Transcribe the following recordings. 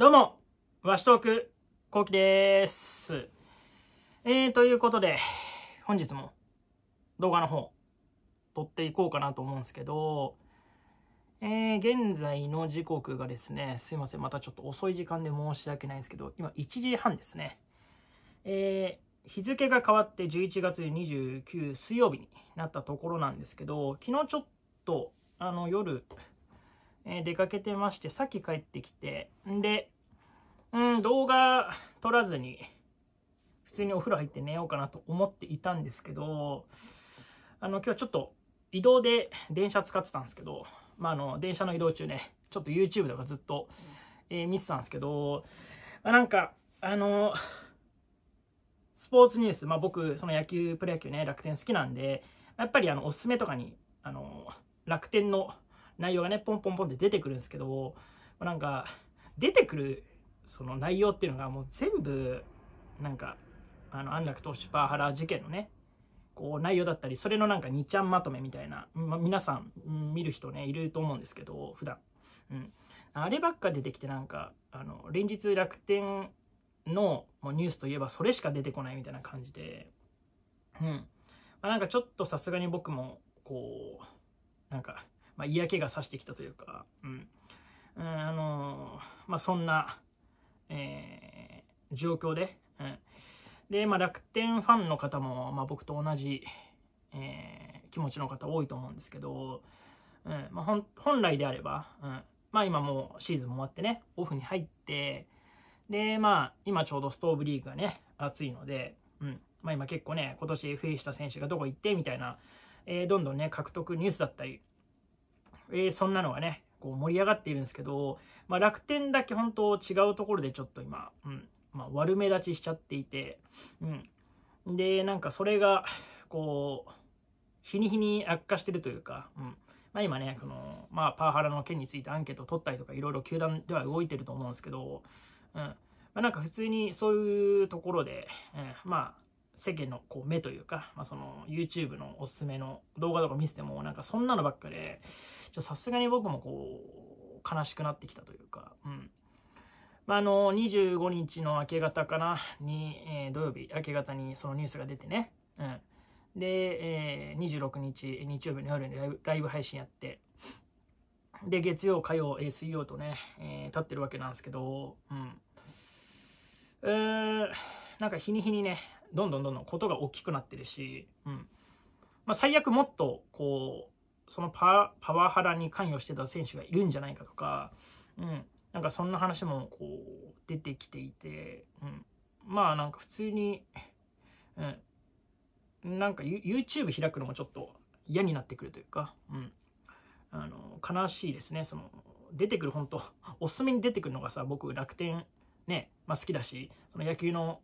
どうも、ワシトーク、コウキです。えー、ということで、本日も動画の方、撮っていこうかなと思うんですけど、えー、現在の時刻がですね、すいません、またちょっと遅い時間で申し訳ないんですけど、今1時半ですね。えー、日付が変わって11月29水曜日になったところなんですけど、昨日ちょっと、あの、夜、え出かけてまして、さっき帰ってきて、んで、うん、動画撮らずに、普通にお風呂入って寝ようかなと思っていたんですけど、あの、今日ちょっと移動で電車使ってたんですけど、まあ、あの、電車の移動中ね、ちょっと YouTube とかずっと、えー、見てたんですけど、あなんか、あの、スポーツニュース、まあ、僕、その野球、プロ野球ね、楽天好きなんで、やっぱりあの、おすすめとかに、あの、楽天の内容がねポンポンポンって出てくるんですけどなんか出てくるその内容っていうのがもう全部なんかあの安楽投手パワハラ事件のねこう内容だったりそれのなんか2ちゃんまとめみたいな、ま皆さん見る人ねいると思うんですけど普段うんあればっか出てきてなんかあの連日楽天のもうニュースといえばそれしか出てこないみたいな感じでうん、まあ、なんかちょっとさすがに僕もこうなんかまあ、嫌気がさしてきたというか、うん。うん、あのー、まあ、そんな、えー、状況で、うん。で、まあ、楽天ファンの方も、まあ、僕と同じ、えー、気持ちの方多いと思うんですけど、うん、まあ、本来であれば、うん、まあ、今もうシーズンも終わってね、オフに入って、で、まあ、今ちょうどストーブリーグがね、熱いので、うん。まあ今結構ね、今年 FA した選手がどこ行ってみたいな、えー、どんどんね、獲得ニュースだったり、えー、そんなのがね、こう盛り上がっているんですけど、まあ、楽天だけ本当違うところでちょっと今、うんまあ、悪目立ちしちゃっていて、うん、でなんかそれがこう日に日に悪化してるというか、うんまあ、今ねこの、まあ、パワハラの件についてアンケートを取ったりとかいろいろ球団では動いてると思うんですけど、うんまあ、なんか普通にそういうところで、うん、まあ世間のこう目というか、まあ、その YouTube のおすすめの動画とか見せてもなんかそんなのばっかでさすがに僕もこう悲しくなってきたというか、うんまあ、あの25日の明け方かなに、えー、土曜日明け方にそのニュースが出てね、うん、で、えー、26日日曜日の夜にライブ配信やってで月曜火曜、えー、水曜とね、え立ってるわけなんですけどうん、えー、なんか日に日にねどんどんどんどんことが大きくなってるし、うんまあ、最悪もっとこうそのパワハラに関与してた選手がいるんじゃないかとか、うん、なんかそんな話もこう出てきていて、うん、まあなんか普通に、うん、なんか YouTube 開くのもちょっと嫌になってくるというか、うん、あの悲しいですねその出てくる本当おすすめに出てくるのがさ僕楽天ね、まあ、好きだしその野球の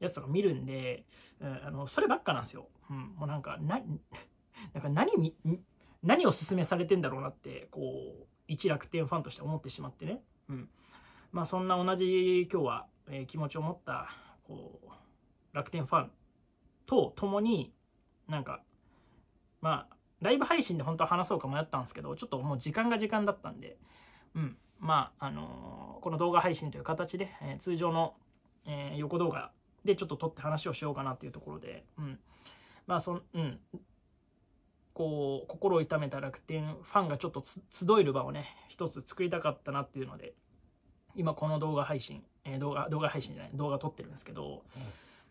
やつとか見るんで、うん、あのそればっかなんですよ。うん、もうなんかな なんか何何を勧めされてんだろうなってこう一楽天ファンとして思ってしまってね、うんまあ、そんな同じ今日は、えー、気持ちを持ったこう楽天ファンと共になんかまあライブ配信で本当は話そうか迷ったんですけどちょっともう時間が時間だったんで、うん、まああのー、この動画配信という形で、えー、通常の、えー、横動画でちょっと取って話をしようかなっていうところで、うん、まあその、うん、こう心を痛めた楽天ファンがちょっと集える場をね一つ作りたかったなっていうので今この動画配信、えー、動画動画配信じゃない動画撮ってるんですけど、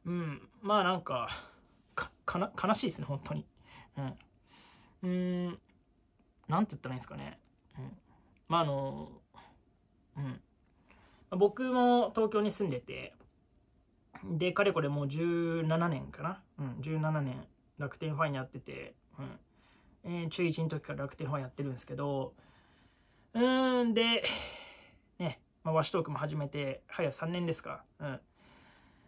うん、まあなんか悲しいですね本当にうんうんなんて言ったらいいんですかね、うん、まああのうん僕も東京に住んでてで、かれこれもう17年かな。うん、17年楽天ファンやってて、うん。えー、中1の時から楽天ファンやってるんですけど、うーん、で、ね、まあ、和トークも始めて、早3年ですか。うん。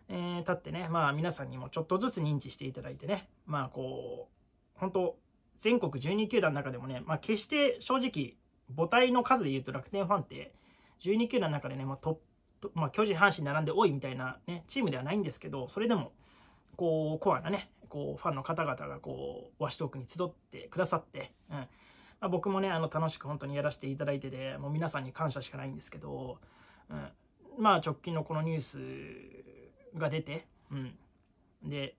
えー、ってね、まあ皆さんにもちょっとずつ認知していただいてね、まあこう、本当全国12球団の中でもね、まあ決して正直、母体の数で言うと楽天ファンって、12球団の中でね、まあ、トッまあ、巨人、阪神並んで多いみたいな、ね、チームではないんですけど、それでも、こう、コアなね、こう、ファンの方々が、こう、ワシトークに集ってくださって、うん。まあ、僕もね、あの、楽しく本当にやらせていただいてて、もう皆さんに感謝しかないんですけど、うん。まあ、直近のこのニュースが出て、うん。で、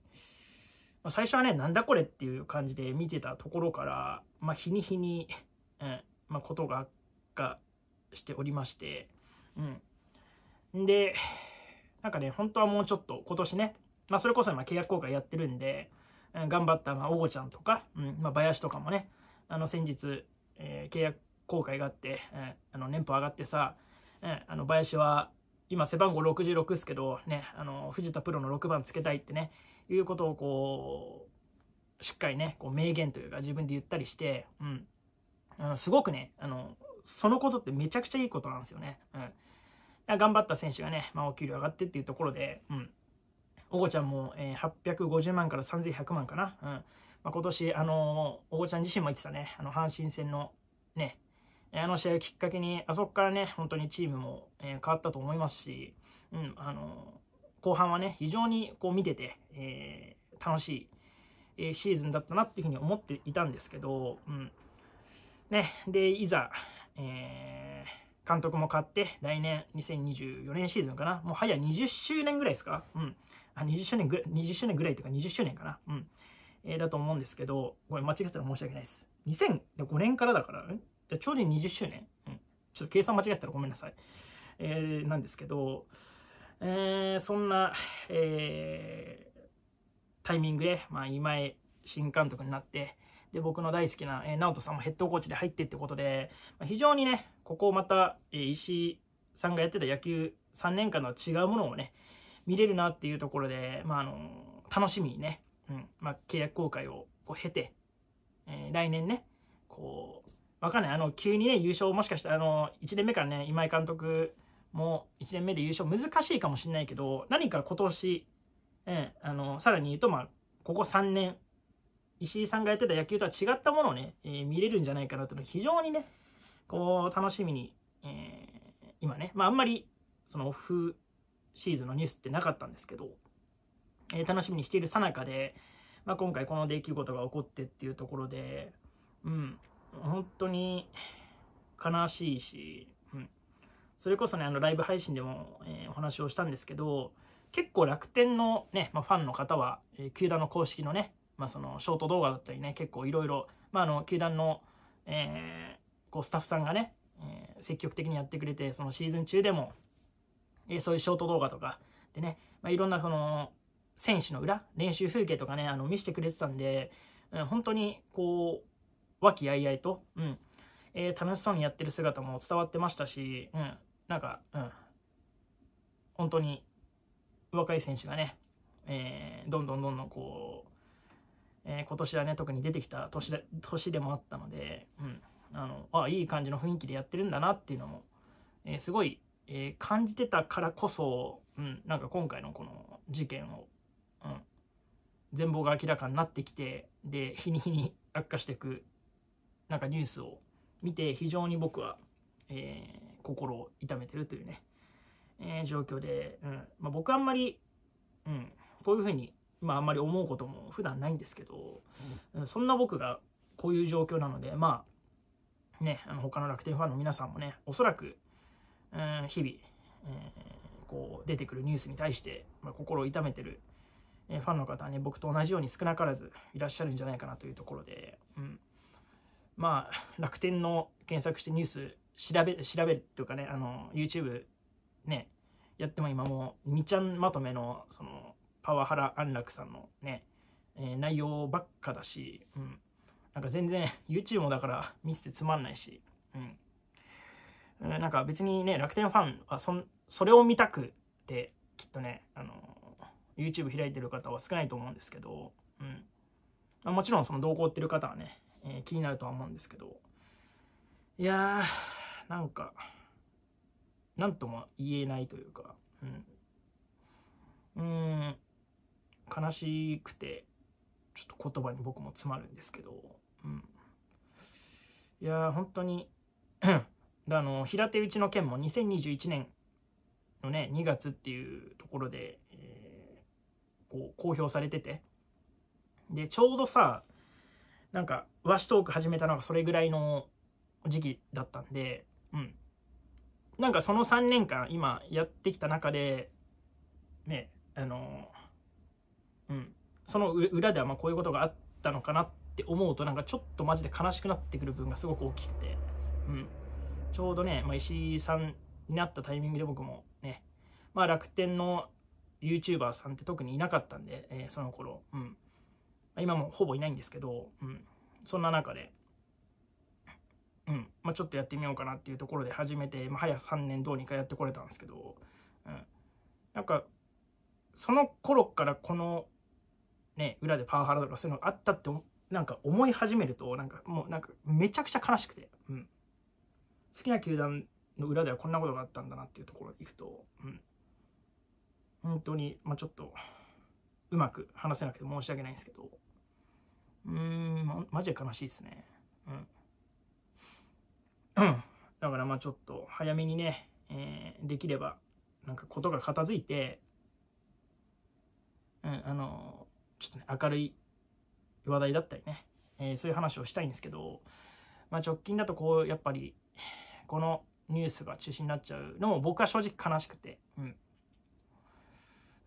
まあ、最初はね、なんだこれっていう感じで見てたところから、まあ、日に日にうん、まあ、ことが悪化しておりまして、うん。で、なんかね、本当はもうちょっと今年ね、まあ、それこそ今契約更改やってるんで、頑張った、まあ、おごちゃんとか、うんまあ、林とかもね、あの、先日、えー、契約更改があって、あの、年俸上がってさ、うん、あの、林は、今背番号66っすけど、ね、あの、藤田プロの6番つけたいってね、いうことをこう、しっかりね、こう明言というか自分で言ったりして、うん。あの、すごくね、あの、そのことってめちゃくちゃいいことなんですよね。うん。頑張った選手がね、まあ、お給料上がってっていうところで、うん。おごちゃんも、えー、850万から3100万かな。うん。まあ、今年、あのー、おごちゃん自身も言ってたね、あの、阪神戦のね、あの試合をきっかけに、あそこからね、本当にチームも、えー、変わったと思いますし、うん、あのー、後半はね、非常にこう見てて、えー、楽しい、えシーズンだったなっていうふうに思っていたんですけど、うん。ね、で、いざ、えー監督も買って、来年2024年シーズンかな。もう早20周年ぐらいですかうん。あ、20周年ぐらい、20周年ぐらいというか20周年かな。うん。えー、だと思うんですけど、これ間違ってたら申し訳ないです。2005年からだから、んちょうど20周年うん。ちょっと計算間違ってたらごめんなさい。えー、なんですけど、えー、そんな、えー、タイミングで、まあ、今井新監督になって、で、僕の大好きな、えー、直人さんもヘッドコーチで入ってってことで、まあ、非常にね、ここをまた、え石井さんがやってた野球3年間の違うものをね、見れるなっていうところで、まあ、あの楽しみにね、うんまあ、契約更改をこう経て、えー、来年ね、こう、わかんない。あの、急にね、優勝もしかしたら、あの、1年目からね、今井監督も1年目で優勝難しいかもしれないけど、何か今年、えー、あの、さらに言うと、まあ、ここ3年、石井さんがやってた野球とは違ったものをね、えー、見れるんじゃないかなというの非常にね、こう、楽しみに、えー、今ね、まあ、あんまり、そのオフシーズンのニュースってなかったんですけど、えー、楽しみにしているさなかで、まあ、今回この出来事が起こってっていうところで、うん、本当に悲しいし、うん、それこそね、あの、ライブ配信でも、えー、お話をしたんですけど、結構楽天のね、まあ、ファンの方は、えー、球団の公式のね、まあ、そのショート動画だったりね、結構いろいろ、まあの、球団の、えこうスタッフさんがね、えー、積極的にやってくれて、そのシーズン中でも、えー、そういうショート動画とか、でね、まあ、いろんなその、選手の裏、練習風景とかね、あの見せてくれてたんで、うん、本当にこう、和気あいあいと、うん、えー、楽しそうにやってる姿も伝わってましたし、うん、なんか、うん、本当に若い選手がね、えー、どんどんどんどんこう、えー、今年はね特に出てきた年で年でもあったので、うん、あのあいい感じの雰囲気でやってるんだなっていうのも、えー、すごい、えー、感じてたからこそ、うん、なんか今回のこの事件を、うん、全貌が明らかになってきてで日に日に悪化していくなんかニュースを見て非常に僕は、えー、心を痛めてるというね、えー、状況で、うんまあ、僕あんまり、うん、こういうふうに、まあ、あんまり思うことも普段ないんですけど、うん、そんな僕がこういう状況なのでまあね、あの他の楽天ファンの皆さんもね、おそらく、うん、日々、えこう出てくるニュースに対して、まあ、心を痛めてる、えー、ファンの方はね、僕と同じように少なからずいらっしゃるんじゃないかなというところで、うん、まあ、楽天の検索してニュース調べ調べるというかね、あの YouTube ね、やっても今もう2ちゃんまとめのそのパワハラ安楽さんのね、えー、内容ばっかだし、うんなんか全然 YouTube もだから見せてつまんないし、うん。なんか別にね、楽天ファンはそそれを見たくて、きっとね、あの、YouTube 開いてる方は少ないと思うんですけど、うん。まあ、もちろんその動向ってる方はね、えー、気になるとは思うんですけど、いやー、なんか、なんとも言えないというか、うん。うん、悲しくて、ちょっと言葉に僕も詰まるんですけど、うん、いや本当に あの平手打ちの件も2021年のね2月っていうところで、えー、こう公表されててでちょうどさなんか和紙トーク始めたのがそれぐらいの時期だったんでうんなんかその3年間今やってきた中でねあのうんその裏ではまこういうことがあったのかなってって思うとなんかちょっとマジで悲しくなってくる部分がすごく大きくて、うん、ちょうどね、まあ、石井さんになったタイミングで僕もね、まあ、楽天の YouTuber さんって特にいなかったんで、えー、その頃、うん、今もほぼいないんですけど、うん、そんな中で、うんまあ、ちょっとやってみようかなっていうところで始めて、まあ、早3年どうにかやってこれたんですけど、うん、なんかその頃からこのね裏でパワハラとかそういうのがあったってなんか思い始めると、なんかもうなんかめちゃくちゃ悲しくて、うん。好きな球団の裏ではこんなことがあったんだなっていうところに行くと、うん。本当に、まあちょっと、うまく話せなくて申し訳ないんですけど、うーん、ま、マジで悲しいですね。うん。だからまあちょっと早めにね、えー、できれば、なんかことが片付いて、うん、あのー、ちょっとね、明るい話題だったりね、えー、そういう話をしたいんですけど、まあ、直近だとこうやっぱりこのニュースが中心になっちゃうのも僕は正直悲しくてうん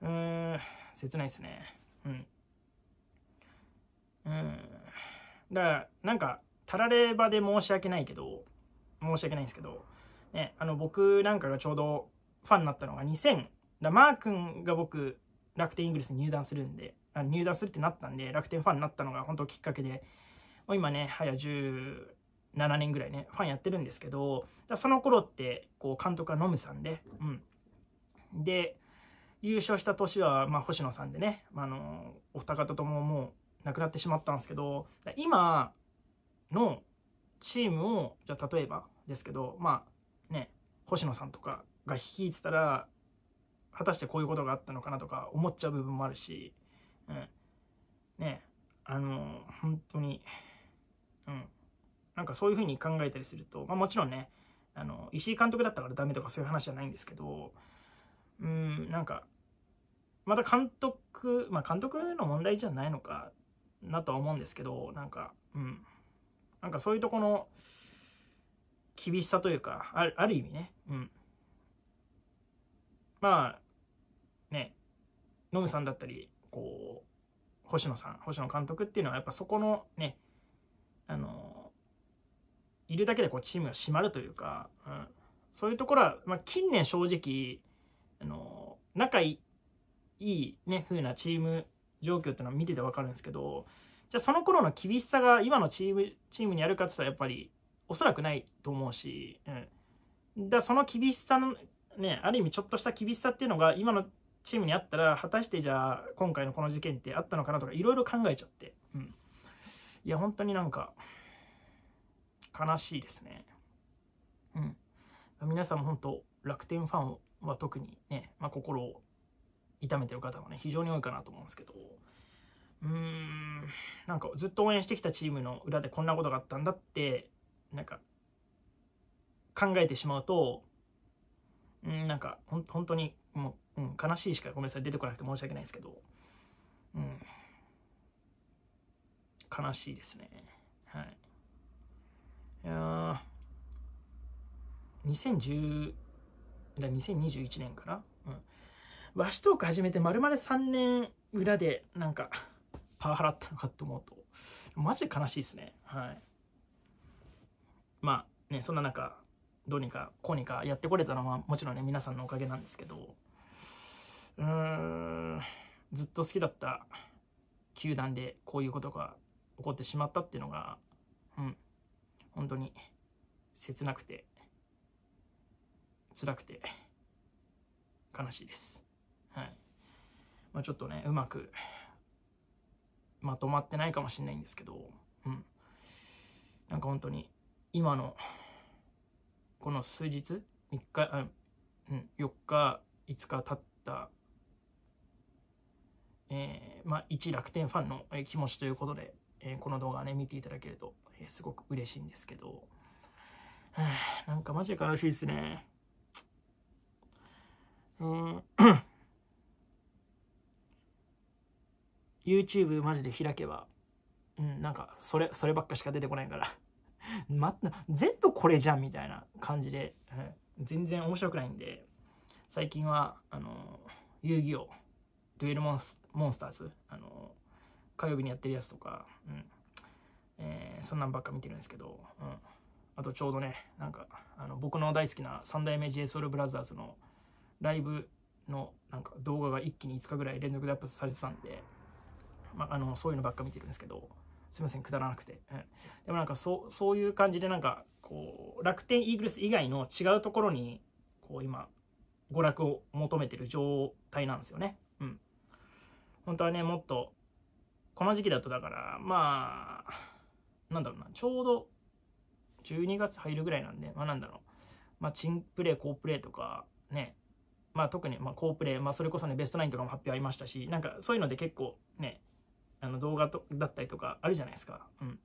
うん切ないですねうんうんだからなんかたらればで申し訳ないけど申し訳ないんですけど、ね、あの僕なんかがちょうどファンになったのが2000だマー君が僕楽天イーグルスに入団するんで、あ入団するってなったんで、楽天ファンになったのが本当きっかけで、もう今ね、早17年ぐらいね、ファンやってるんですけど、だその頃って、こう、監督はノムさんで、うん。で、優勝した年は、まあ、星野さんでね、まあ、あの、お二方とももう亡くなってしまったんですけど、今のチームを、じゃ例えばですけど、まあ、ね、星野さんとかが率いてたら、果たしてこういうことがあったのかなとか思っちゃう部分もあるし、うん、ねあの本当に、うん、なんかそういうふうに考えたりすると、まあ、もちろんねあの石井監督だったからダメとかそういう話じゃないんですけどうんなんかまた監督まあ監督の問題じゃないのかなとは思うんですけどなんかうんなんかそういうとこの厳しさというかある意味ねうんまあねノムさんだったりこう星野さん星野監督っていうのはやっぱそこのねあのいるだけでこうチームが締まるというか、うん、そういうところは、まあ、近年正直あの仲いいね風なチーム状況っていうのは見てて分かるんですけどじゃあその頃の厳しさが今のチームチームにあるかって言ったらやっぱりおそらくないと思うし、うん、だその厳しさのねある意味ちょっとした厳しさっていうのが今のチームにあったら果たしてじゃあ今回のこの事件ってあったのかなとかいろいろ考えちゃって、うん、いや本当になんか悲しいですね、うん、皆さんも本当楽天ファンは特にね、まあ、心を痛めてる方もね非常に多いかなと思うんですけどうーんなんかずっと応援してきたチームの裏でこんなことがあったんだってなんか考えてしまうとうんなんかほん本当にもううん、悲しいしかごめんなさい出てこなくて申し訳ないですけど、うん、悲しいですねはいいや2010だ2021年から、うん、和紙トーク始めてまるまる3年裏でなんかパワハラったのかと思うとマジで悲しいですねはいまあねそんな中どうにかこうにかやってこれたのはもちろんね皆さんのおかげなんですけどうーんずっと好きだった球団でこういうことが起こってしまったっていうのが、うん、本当に切なくて辛くて悲しいです。はいまあ、ちょっとねうまくまとまってないかもしれないんですけど、うん、なんか本当に今のこの数日3日、うん、4日5日経ったえー、まあ、一楽天ファンの気持ちということで、えー、この動画ね、見ていただけると、えー、すごく嬉しいんですけど、なんかマジで悲しいですね。うん YouTube マジで開けば、うん、なんか、それ、そればっかしか出てこないから ま、全部これじゃんみたいな感じで、うん、全然面白くないんで、最近は、あの、遊戯王、デュエルモンスモンスターズ、あの、火曜日にやってるやつとか、うん。えー、そんなんばっか見てるんですけど、うん。あとちょうどね、なんか、あの、僕の大好きな三代目 JSOULBROTHERS のライブのなんか動画が一気に5日ぐらい連続でアップされてたんで、まあ、あの、そういうのばっか見てるんですけど、すみません、くだらなくて。うん、でもなんかそ、そういう感じでなんか、こう、楽天イーグルス以外の違うところに、こう今、娯楽を求めてる状態なんですよね。うん。本当はね、もっと、この時期だとだから、まあ、なんだろうな、ちょうど12月入るぐらいなんで、まあなんだろう、まあ、チンプレー、好プレーとか、ね、まあ特に、まあ、好プレー、まあそれこそね、ベストナインとかも発表ありましたし、なんかそういうので結構ね、あの動画とだったりとかあるじゃないですか。うん。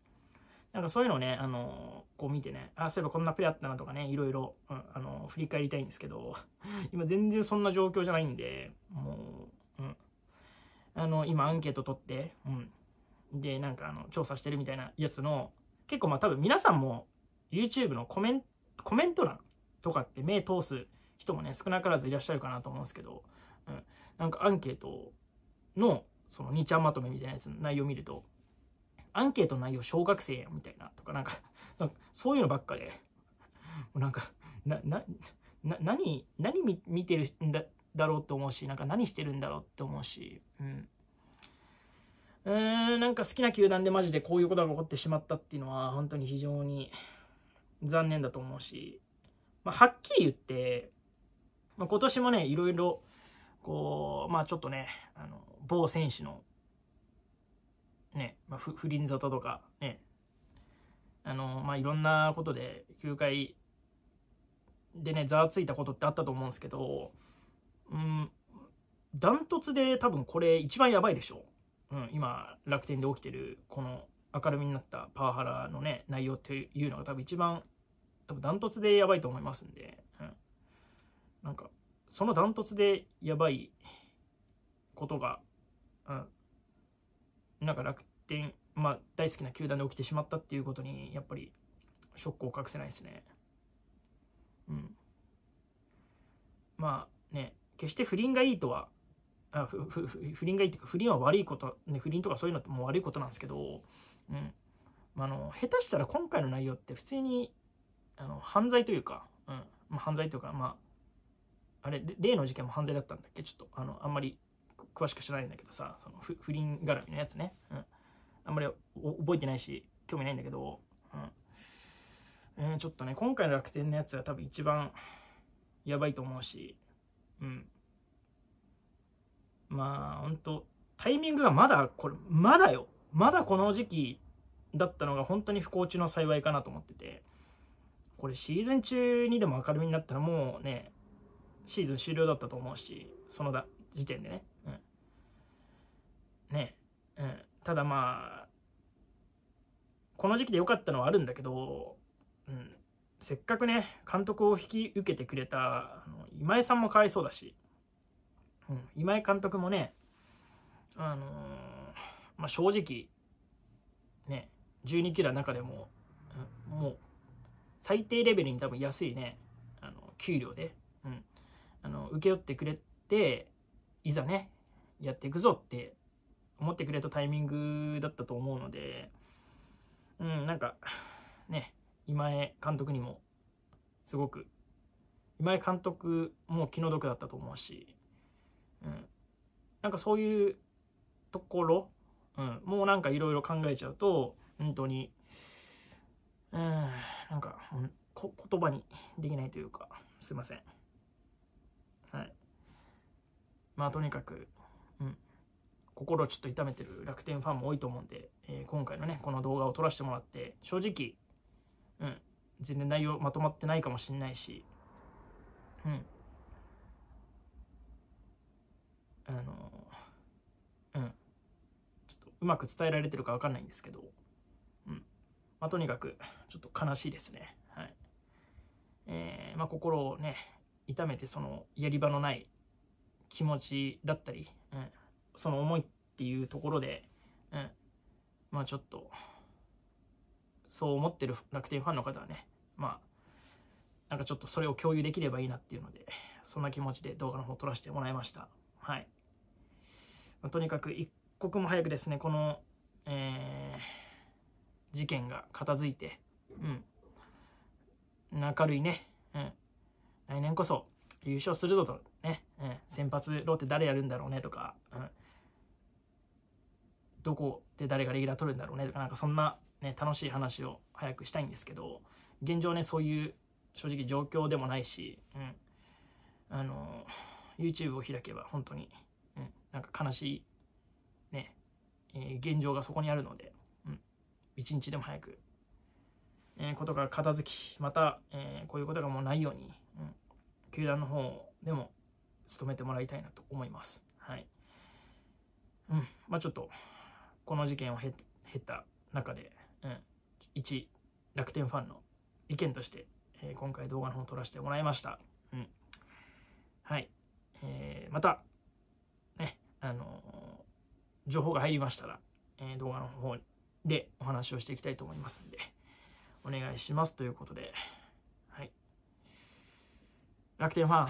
なんかそういうのをね、あのー、こう見てね、あ、そういえばこんなプレーあったなとかね、いろいろ、うん、あのー、振り返りたいんですけど、今全然そんな状況じゃないんで、もうあの、今アンケート取って、うん。で、なんかあの、調査してるみたいなやつの、結構まあ多分皆さんも YouTube のコメント、コメント欄とかって目通す人もね、少なからずいらっしゃるかなと思うんですけど、うん。なんかアンケートの、その2ちゃんまとめみたいなやつの内容を見ると、アンケートの内容小学生やみたいなとか、なんか、なんかそういうのばっかで、なんか、な、な、な、何、何見てるんだ、だろうって思うしなんか何してるんだろうって思うしうんうーんなんか好きな球団でマジでこういうことが起こってしまったっていうのは本当に非常に残念だと思うし、まあ、はっきり言って、まあ、今年もねいろいろこうまあちょっとねあの某選手のね、まあ、不倫沙汰とかねあのまあいろんなことで球界でねざわついたことってあったと思うんですけどうん、ダントツで多分これ一番やばいでしょう。うん、今、楽天で起きてる、この明るみになったパワハラのね、内容っていうのが多分一番、多分ダントツでやばいと思いますんで、うん、なんか、そのダントツでやばいことが、うん、なんか楽天、まあ、大好きな球団で起きてしまったっていうことに、やっぱり、ショックを隠せないですね。うん。まあね、決して不倫がいいとはあ不不不倫がいいっていうか不倫は悪いこと、ね、不倫とかそういうのってもう悪いことなんですけど、うん、あの下手したら今回の内容って普通にあの犯罪というか、うんまあ、犯罪というか、まあ、あれ例の事件も犯罪だったんだっけちょっとあのあんまり詳しく知らないんだけどさその不不倫絡みのやつね、うん、あんまり覚えてないし興味ないんだけど、うんえー、ちょっとね今回の楽天のやつは多分一番やばいと思うしうん。まあ、ほんと、タイミングがまだ、これ、まだよ。まだこの時期だったのが本当に不幸中の幸いかなと思ってて、これシーズン中にでも明るみになったらもうね、シーズン終了だったと思うし、そのだ時点でね。うん。ねうん。ただまあ、この時期で良かったのはあるんだけど、うん。せっかくね、監督を引き受けてくれた、あの今井さんもかわいそうだし、うん、今井監督もね、あのー、まあ、正直、ね、12キロの中でも、うん、もう、最低レベルに多分安いね、あの、給料で、うん、あの、請け負ってくれて、いざね、やっていくぞって思ってくれたタイミングだったと思うので、うん、なんか、ね、今江監督にもすごく今江監督も気の毒だったと思うし、うん、なんかそういうところ、うん、もうなんかいろいろ考えちゃうと本当にうんなんかこ言葉にできないというかすいませんはいまあとにかく、うん、心をちょっと痛めてる楽天ファンも多いと思うんで、えー、今回のねこの動画を撮らせてもらって正直うん、全然内容まとまってないかもしれないし、うん。あの、うん。ちょっとうまく伝えられてるかわかんないんですけど、うん。まあ、とにかく、ちょっと悲しいですね。はい。えー、まあ、心をね、痛めて、その、やり場のない気持ちだったり、うん、その思いっていうところで、うん、まあ、ちょっと、そう思ってる楽天ファンの方はね、まあ、なんかちょっとそれを共有できればいいなっていうので、そんな気持ちで動画の方撮らせてもらいました。はい。まあ、とにかく一刻も早くですね、この、えー、事件が片付いて、うん。明るいね、うん。来年こそ優勝するぞと、ね、うん。先発ローテ誰やるんだろうねとか、うん。どこで誰がレギュラー取るんだろうねとか、なんかそんなね、楽しい話を早くしたいんですけど、現状ね、そういう正直状況でもないし、うん。あの、YouTube を開けば本当に、うん、なんか悲しい、ね、えー、現状がそこにあるので、うん。一日でも早く、えー、ことが片付き、また、えー、こういうことがもうないように、うん。球団の方でも務めてもらいたいなと思います。はい。うん。まあちょっと、この事件を経た中で、うん、一楽天ファンの意見として、えー、今回動画の方を撮らせてもらいました。うん、はい、えー、また、ね、あのー、情報が入りましたら、え動画の方でお話をしていきたいと思いますんで、お願いしますということで、はい。楽天ファン、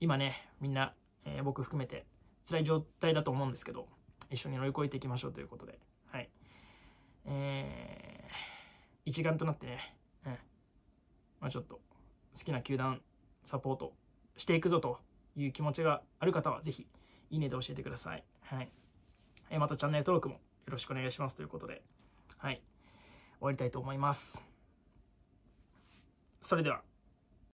今ね、みんな、え僕含めて辛い状態だと思うんですけど、一緒に乗り越えていきましょうということで、えー、一丸となってね、うんまあ、ちょっと好きな球団サポートしていくぞという気持ちがある方は、ぜひ、いいねで教えてください。はい。えまたチャンネル登録もよろしくお願いしますということで、はい。終わりたいと思います。それでは。